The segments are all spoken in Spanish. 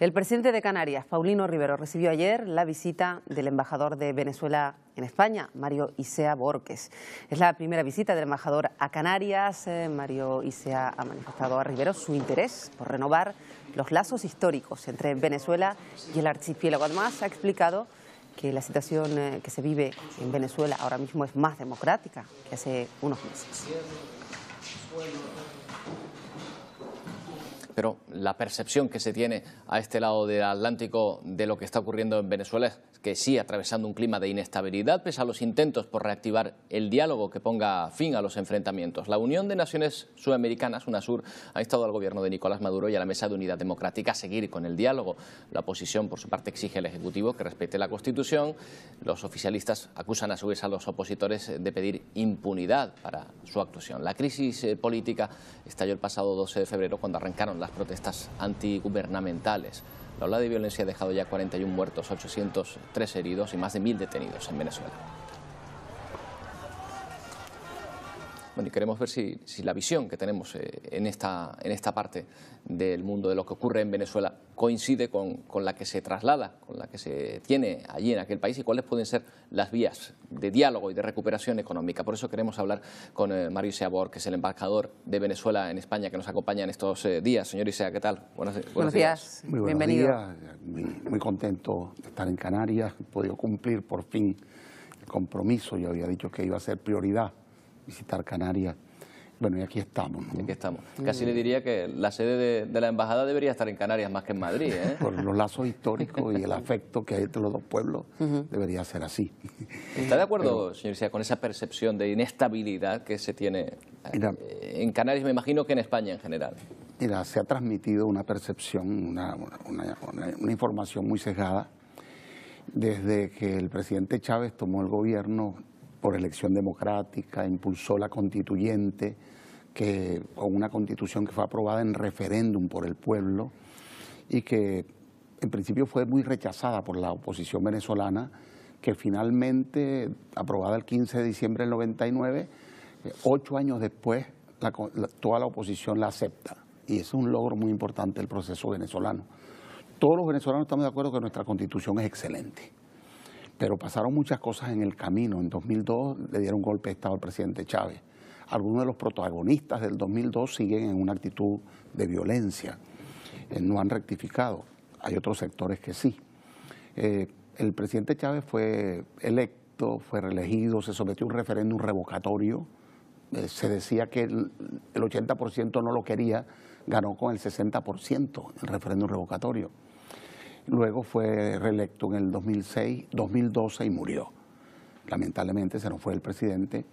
El presidente de Canarias, Paulino Rivero, recibió ayer la visita del embajador de Venezuela en España, Mario Isea Borges. Es la primera visita del embajador a Canarias. Eh, Mario Isea ha manifestado a Rivero su interés por renovar los lazos históricos entre Venezuela y el archipiélago. Además, ha explicado que la situación eh, que se vive en Venezuela ahora mismo es más democrática que hace unos meses pero la percepción que se tiene a este lado del Atlántico de lo que está ocurriendo en Venezuela es que sí atravesando un clima de inestabilidad, pese a los intentos por reactivar el diálogo que ponga fin a los enfrentamientos. La Unión de Naciones Sudamericanas, UNASUR, ha instado al gobierno de Nicolás Maduro y a la Mesa de Unidad Democrática a seguir con el diálogo. La oposición, por su parte, exige al Ejecutivo que respete la Constitución. Los oficialistas acusan a su vez a los opositores de pedir impunidad para su actuación. La crisis eh, política estalló el pasado 12 de febrero cuando arrancaron las protestas antigubernamentales. La ola de violencia ha dejado ya 41 muertos, 803 heridos y más de 1.000 detenidos en Venezuela. Bueno, y queremos ver si, la visión que tenemos eh, en, esta, en esta parte del mundo de lo que ocurre en Venezuela coincide con, con, la que se traslada, con la que se tiene allí en aquel país y cuáles pueden ser las vías de diálogo y de recuperación económica. Por eso queremos hablar con eh, Mario Isea que es el embajador de Venezuela en España, que nos acompaña en estos eh, días. Señor Isea, ¿qué tal? Buenos, días. Muy Bienvenido. Muy, muy, contento de estar en Canarias. He podido cumplir por fin el compromiso. Yo había dicho que iba a ser prioridad visitar Canarias bueno, y aquí estamos. aquí estamos. Casi le diría que la sede de, la embajada debería estar en Canarias más que en Madrid. ¿eh? Por los lazos históricos y el afecto que hay entre los dos pueblos, debería ser así. ¿Está de acuerdo, señor con esa percepción de inestabilidad que se tiene eh, en Canarias, me imagino que en España en general? Mira, se ha transmitido una percepción, una información muy sesgada. Desde que el presidente Chávez tomó el gobierno por elección democrática, impulsó la constituyente, que, con una constitución que fue aprobada en referéndum por el pueblo y que en principio fue muy rechazada por la oposición venezolana, que finalmente, aprobada el 15 de diciembre del 99, eh, ocho años después, toda la oposición la acepta. Y es un logro muy importante el proceso venezolano. Todos los venezolanos estamos de acuerdo que nuestra constitución es excelente. Pero pasaron muchas cosas en el camino. En 2002 le dieron golpe de Estado al presidente Chávez. Algunos de los protagonistas del 2002 siguen en una actitud de violencia. Eh, no han rectificado. Hay otros sectores que sí. Eh, el presidente Chávez fue electo, fue reelegido, se sometió a un referéndum revocatorio. Eh, se decía que el 80% no lo quería, ganó con el 60% el referéndum revocatorio. Luego fue reelecto en el 2006, 2012 y murió. Lamentablemente se nos fue el presidente,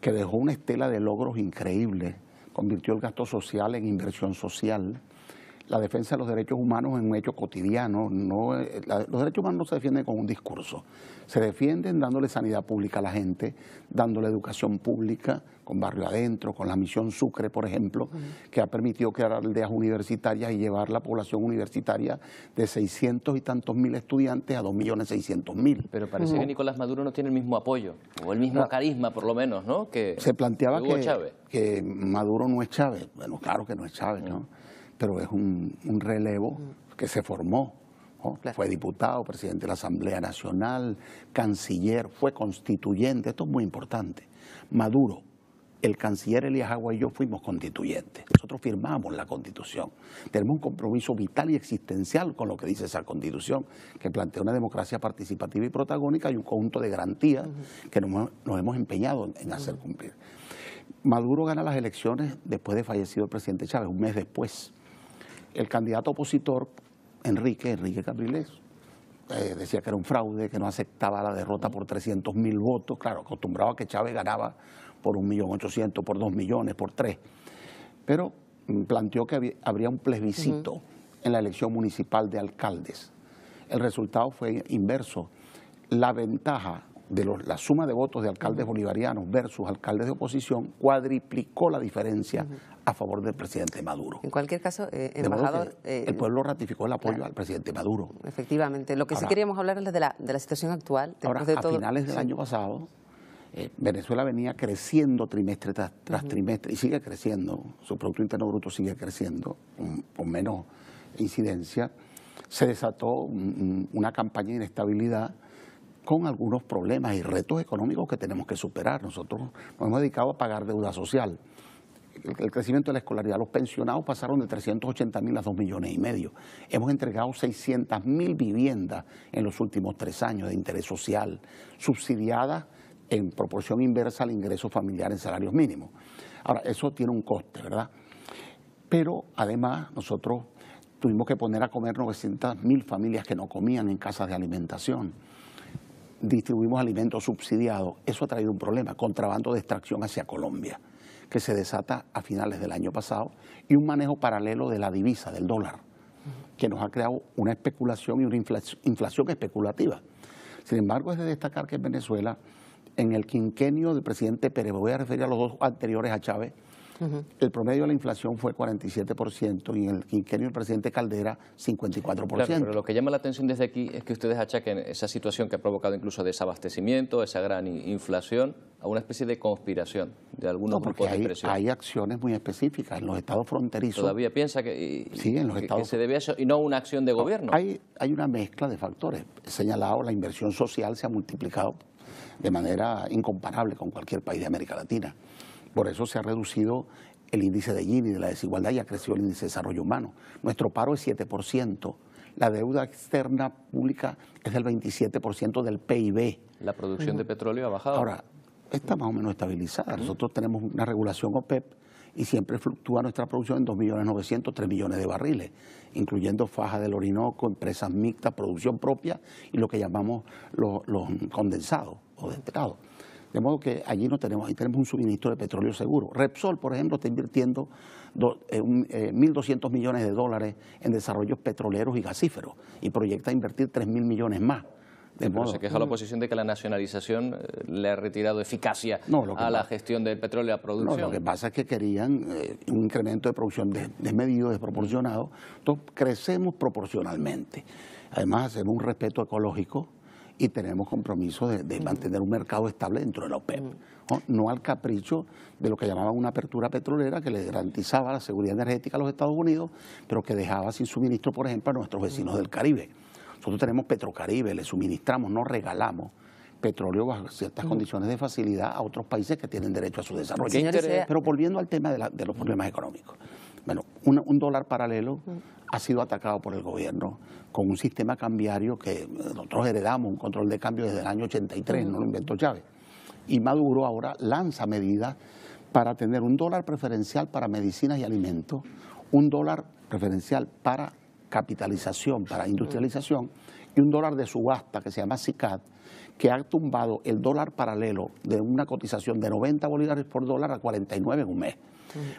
que dejó una estela de logros increíbles, convirtió el gasto social en inversión social, la defensa de los derechos humanos en un hecho cotidiano. No, eh, los derechos humanos no se defienden con un discurso, se defienden dándole sanidad pública a la gente, dándole educación pública, con Barrio Adentro, con la misión Sucre, por ejemplo, que ha permitido crear aldeas universitarias y llevar la población universitaria de 600 y tantos mil estudiantes a 2.600.000. Pero parece que Nicolás Maduro no tiene el mismo apoyo, o el mismo ah. carisma, por lo menos, ¿no? Que se planteaba que, Maduro no es Chávez. Bueno, claro que no es Chávez, ¿no? pero es un, relevo que se formó. Fue diputado, presidente de la Asamblea Nacional, canciller, fue constituyente. Esto es muy importante. Maduro, el canciller Elías Agua y yo fuimos constituyentes. Nosotros firmamos la constitución. Tenemos un compromiso vital y existencial con lo que dice esa constitución, que plantea una democracia participativa y protagónica y un conjunto de garantías que nos, hemos empeñado en, hacer cumplir. Maduro gana las elecciones después de fallecido el presidente Chávez, un mes después el candidato opositor, Enrique, Enrique Capriles, eh, decía que era un fraude, que no aceptaba la derrota por 300 mil votos, claro, acostumbraba a que Chávez ganaba por 1.800.000, por 2 millones, por 3. Pero mm, planteó que habría un plebiscito en la elección municipal de alcaldes. El resultado fue inverso. La ventaja de la suma de votos de alcaldes bolivarianos versus alcaldes de oposición cuadriplicó la diferencia a favor del presidente Maduro. En cualquier caso, eh, embajador... el eh, pueblo ratificó el apoyo al presidente Maduro. Efectivamente. Lo que sí queríamos hablar es de la, situación actual. Ahora, a finales del año pasado, eh, Venezuela venía creciendo trimestre tras, trimestre y sigue creciendo. Su Producto Interno Bruto sigue creciendo con, menos incidencia. Se desató una campaña de inestabilidad con algunos problemas y retos económicos que tenemos que superar. Nosotros nos hemos dedicado a pagar deuda social. El crecimiento de la escolaridad, los pensionados pasaron de 380 mil a 2 millones y medio. Hemos entregado 600 mil viviendas en los últimos tres años de interés social, subsidiadas en proporción inversa al ingreso familiar en salarios mínimos. Ahora, eso tiene un coste, ¿verdad? Pero además nosotros tuvimos que poner a comer 900 mil familias que no comían en casas de alimentación distribuimos alimentos subsidiados, eso ha traído un problema, contrabando de extracción hacia Colombia, que se desata a finales del año pasado, y un manejo paralelo de la divisa, del dólar, que nos ha creado una especulación y una inflación especulativa. Sin embargo, es de destacar que en Venezuela, en el quinquenio del presidente Pérez, me voy a referir a los dos anteriores a Chávez, el promedio de la inflación fue 47% y en el quinquenio del presidente Caldera 54%. pero lo que llama la atención desde aquí es que ustedes achaquen esa situación que ha provocado incluso desabastecimiento, esa gran inflación, a una especie de conspiración de algunos porque grupos de hay, hay acciones muy específicas en los estados fronterizos. Todavía piensa que, se debe a eso y no una acción de gobierno. Hay, hay una mezcla de factores. He señalado, la inversión social se ha multiplicado de manera incomparable con cualquier país de América Latina. Por eso se ha reducido el índice de Gini de la desigualdad y ha crecido el índice de desarrollo humano. Nuestro paro es 7%. La deuda externa pública es del 27% del PIB. La producción de petróleo ha bajado. Ahora, está más o menos estabilizada. Nosotros tenemos una regulación OPEP e y siempre fluctúa nuestra producción en 2.900.000, 3 millones de barriles, incluyendo Faja del Orinoco, empresas mixtas, producción propia y lo que llamamos los, condensados o destilados. De modo que allí no tenemos, tenemos un suministro de petróleo seguro. Repsol, por ejemplo, está invirtiendo 1.200 eh, eh, millones de dólares en desarrollos petroleros y gasíferos y proyecta invertir 3.000 millones más. De se queja la oposición de que la nacionalización eh, le ha retirado eficacia a la gestión del petróleo y la producción. No, lo que pasa es que querían un incremento de producción desmedido, desproporcionado. Entonces, crecemos proporcionalmente. Además, hacemos un respeto ecológico y tenemos compromiso de, mantener un mercado estable dentro de la OPEP, mm. ¿no? al capricho de lo que llamaban una apertura petrolera que le garantizaba la seguridad energética a los Estados Unidos, pero que dejaba sin suministro, por ejemplo, a nuestros vecinos mm. del Caribe. Nosotros tenemos Petrocaribe, le suministramos, no regalamos petróleo bajo ciertas mm. condiciones de facilidad a otros países que tienen derecho a su desarrollo. Pero volviendo al tema de, los problemas económicos. Bueno, un dólar paralelo ha sido atacado por el gobierno con un sistema cambiario que eh, nosotros heredamos, un control de cambio desde el año 83, no lo inventó Chávez. Y Maduro ahora lanza medidas para tener un dólar preferencial para medicinas y alimentos, un dólar preferencial para capitalización, para industrialización, y un dólar de subasta que se llama CICAD, que ha tumbado el dólar paralelo de una cotización de 90 bolívares por dólar a 49 en un mes.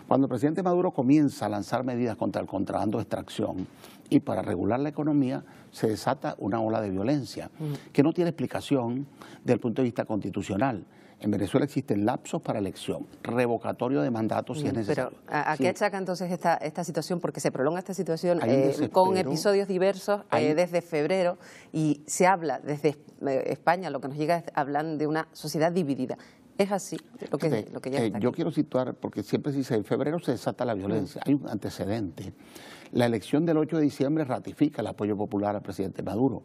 Cuando el presidente Maduro comienza a lanzar medidas contra el contrabando de extracción y para regular la economía, se desata una ola de violencia que no tiene explicación desde el punto de vista constitucional. En Venezuela existen lapsos para elección, revocatorio de mandatos si es mm, necesario. Pero, ¿a, qué achaca entonces esta, situación? Porque se prolonga esta situación eh, con episodios diversos eh, desde febrero y se habla desde eh, España, lo que nos llega es hablan de una sociedad dividida. Es así, lo que, este, ya eh, está Yo quiero situar, porque siempre se dice, en febrero se desata la violencia, hay un antecedente. La elección del 8 de diciembre ratifica el apoyo popular al presidente Maduro.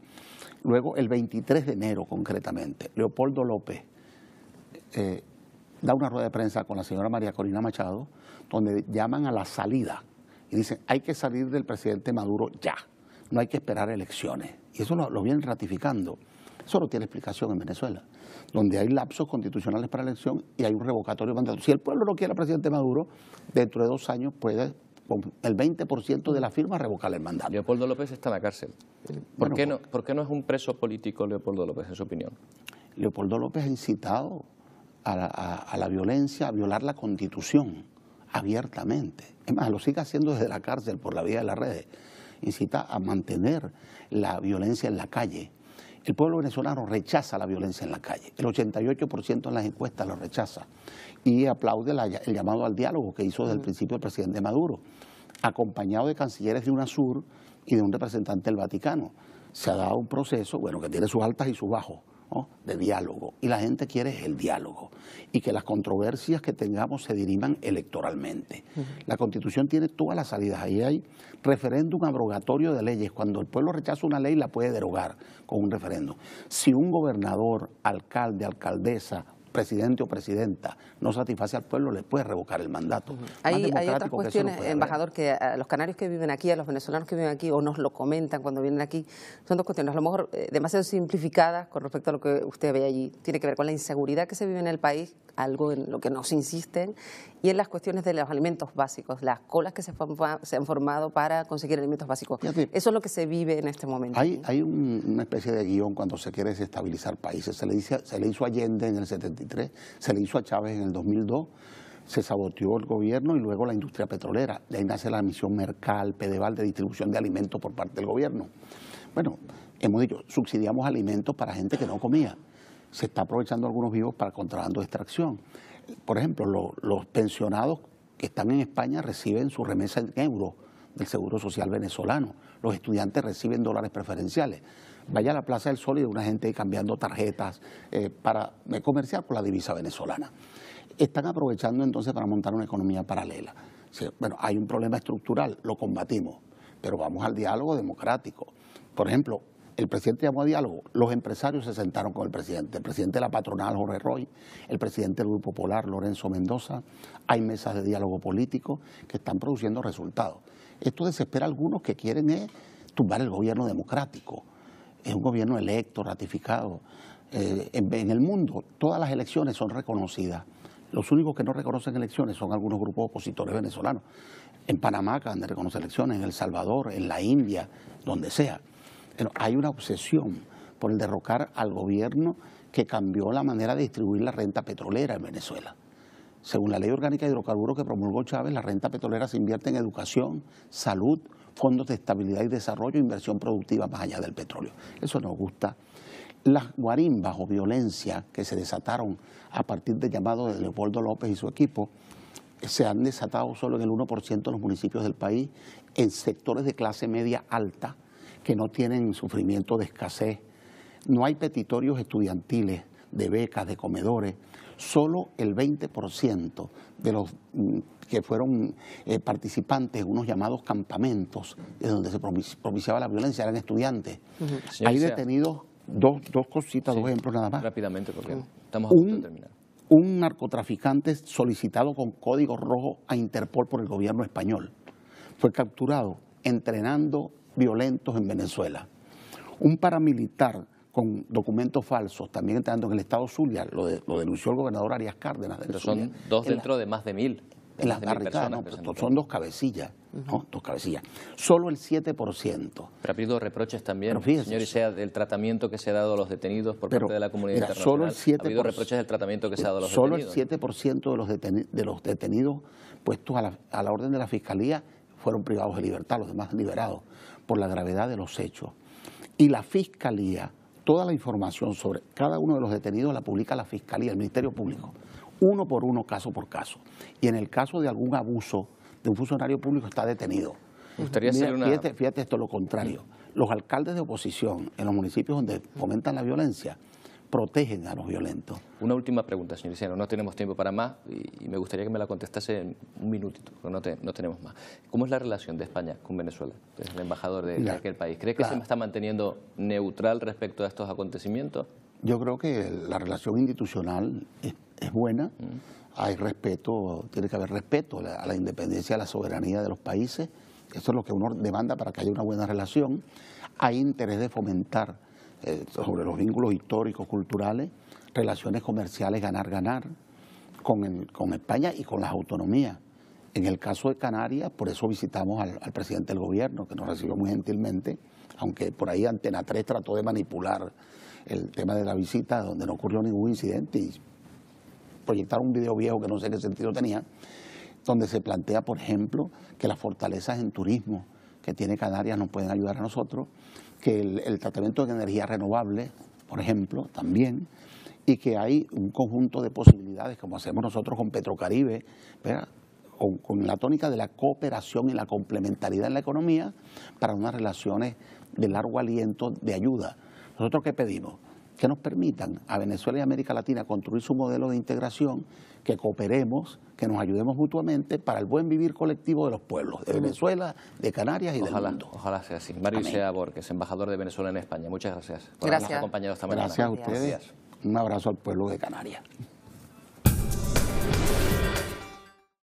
Luego, el 23 de enero, concretamente, Leopoldo López eh, da una rueda de prensa con la señora María Corina Machado, donde llaman a la salida y dicen, hay que salir del presidente Maduro ya, no hay que esperar elecciones. Y eso lo vienen ratificando. Eso no tiene explicación en Venezuela, donde hay lapsos constitucionales para elección y hay un revocatorio de mandato. Si el pueblo no quiere al presidente Maduro, dentro de dos años puede con el 20% de la firma revocar el mandato. Leopoldo López está en la cárcel. ¿Por, qué pues- no, ¿Por qué no es un preso político Leopoldo López, en su opinión? Leopoldo López ha incitado a la, a la violencia, a violar la constitución abiertamente. Es más, lo sigue haciendo desde la cárcel por la vía de las redes. Incita a mantener la violencia en la calle el pueblo venezolano rechaza la violencia en la calle. El 88% en las encuestas lo rechaza. Y aplaude el llamado al diálogo que hizo desde el principio el presidente Maduro, acompañado de cancilleres de UNASUR y de un representante del Vaticano. Se ha dado un proceso, bueno, que tiene sus altas y sus bajos, de diálogo. Y la gente quiere el diálogo y que las controversias que tengamos se diriman electoralmente. La Constitución tiene todas las salidas. Ahí hay referéndum abrogatorio de leyes. Cuando el pueblo rechaza una ley, la puede derogar con un referéndum. Si un gobernador, alcalde, alcaldesa presidente o presidenta no satisface al pueblo, le puede revocar el mandato. hay, otras cuestiones, embajador, que a los canarios que viven aquí, a los venezolanos que viven aquí, o nos lo comentan cuando vienen aquí, son dos cuestiones, a lo mejor eh, demasiado simplificadas con respecto a lo que usted ve allí. Tiene que ver con la inseguridad que se vive en el país, algo en lo que nos insisten, y en las cuestiones de los alimentos básicos, las colas que se, se han formado para conseguir alimentos básicos. Eso es lo que se vive en este momento. Hay, hay una especie de guión cuando se quiere desestabilizar países. Se le, dice, se le hizo Allende en el 70 se le hizo a Chávez en el 2002, se saboteó el gobierno y luego la industria petrolera. De ahí nace la misión Mercal, Pedeval de distribución de alimentos por parte del gobierno. Bueno, hemos dicho, subsidiamos alimentos para gente que no comía. Se está aprovechando algunos vivos para contrabando de extracción. Por ejemplo, los pensionados que están en España reciben su remesa en euros del Seguro Social venezolano. Los estudiantes reciben dólares preferenciales vaya a la Plaza del Sol y de una gente cambiando tarjetas eh, para eh, comerciar con la divisa venezolana. Están aprovechando entonces para montar una economía paralela. bueno, hay un problema estructural, lo combatimos, pero vamos al diálogo democrático. Por ejemplo, el presidente llamó a diálogo, los empresarios se sentaron con el presidente, el presidente de la patronal Jorge Roy, el presidente del Grupo Polar Lorenzo Mendoza, hay mesas de diálogo político que están produciendo resultados. Esto desespera a algunos que quieren eh, tumbar el gobierno democrático, es un gobierno electo, ratificado. Eh, en, el mundo todas las elecciones son reconocidas. Los únicos que no reconocen elecciones son algunos grupos opositores venezolanos. En Panamá donde de reconocer elecciones, en El Salvador, en la India, donde sea. Pero hay una obsesión por el derrocar al gobierno que cambió la manera de distribuir la renta petrolera en Venezuela. Según la ley orgánica de hidrocarburos que promulgó Chávez, la renta petrolera se invierte en educación, salud, fondos de estabilidad y desarrollo, e inversión productiva más allá del petróleo. Eso nos gusta. Las guarimbas o violencia que se desataron a partir del llamado de Leopoldo López y su equipo eh, se han desatado solo en el 1% de los municipios del país, en sectores de clase media alta que no tienen sufrimiento de escasez. No hay petitorios estudiantiles de becas, de comedores, solo el 20% de los mm, que fueron eh, participantes en unos llamados campamentos, ...en donde se propiciaba la violencia, eran estudiantes. Hay detenidos dos, cositas, dos ejemplos nada más. Rápidamente, porque estamos a punto de terminar un narcotraficante solicitado con código rojo a Interpol por el gobierno español. Fue capturado entrenando violentos en Venezuela. Un paramilitar con documentos falsos, también entrando en el estado Zulia, lo, lo denunció el gobernador Arias Cárdenas. Pero son dos dentro de más de mil. en las son, dos cabecillas, ¿no? Dos cabecillas. Solo el 7%. Pero reproches también, fíjese, del tratamiento que se ha dado a los detenidos por parte de la comunidad internacional. Solo el reproches del tratamiento que se ha dado a los detenidos. Solo el 7% de los, de los detenidos puestos a la orden de la Fiscalía fueron privados de libertad, los demás liberados, por la gravedad de los hechos. Y la Fiscalía Toda la información sobre cada uno de los detenidos la publica la Fiscalía, el Ministerio Público, uno por uno, caso por caso. Y en el caso de algún abuso de un funcionario público está detenido. Gustaría fíjate, fíjate esto, lo contrario. Los alcaldes de oposición en los municipios donde fomentan la violencia protegen a los violentos. Una última pregunta, señor No tenemos tiempo para más y me gustaría que me la contestase en un minutito, pero no, tenemos más. ¿Cómo es la relación de España con Venezuela? Es el embajador de, aquel país. ¿Cree que se se está manteniendo neutral respecto a estos acontecimientos? Yo creo que la relación institucional es, buena. Mm. Hay respeto, tiene que haber respeto a la, a la independencia, a la soberanía de los países. Eso es lo que uno demanda para que haya una buena relación. Hay interés de fomentar eh, sobre los vínculos históricos, culturales, relaciones comerciales, ganar, ganar, con, España y con las autonomías. En el caso de Canarias, por eso visitamos al, presidente del gobierno, que nos recibió muy gentilmente, aunque por ahí Antena 3 trató de manipular el tema de la visita, donde no ocurrió ningún incidente, y proyectaron un video viejo que no sé qué sentido tenía, donde se plantea, por ejemplo, que las fortalezas en turismo que tiene Canarias nos pueden ayudar a nosotros, que el, tratamiento de energía renovable, por ejemplo, también, y que hay un conjunto de posibilidades, como hacemos nosotros con Petrocaribe, Con, con, la tónica de la cooperación y la complementariedad en la economía para unas relaciones de largo aliento de ayuda. ¿Nosotros qué pedimos? que nos permitan a Venezuela y América Latina construir su modelo de integración, que cooperemos, que nos ayudemos mutuamente para el buen vivir colectivo de los pueblos, de Venezuela, de Canarias y de del mundo. Ojalá sea así. Mario Isea Borges, embajador de Venezuela en España. Muchas gracias por gracias. habernos acompañado esta mañana. Gracias a ustedes. Un abrazo al pueblo de Canarias.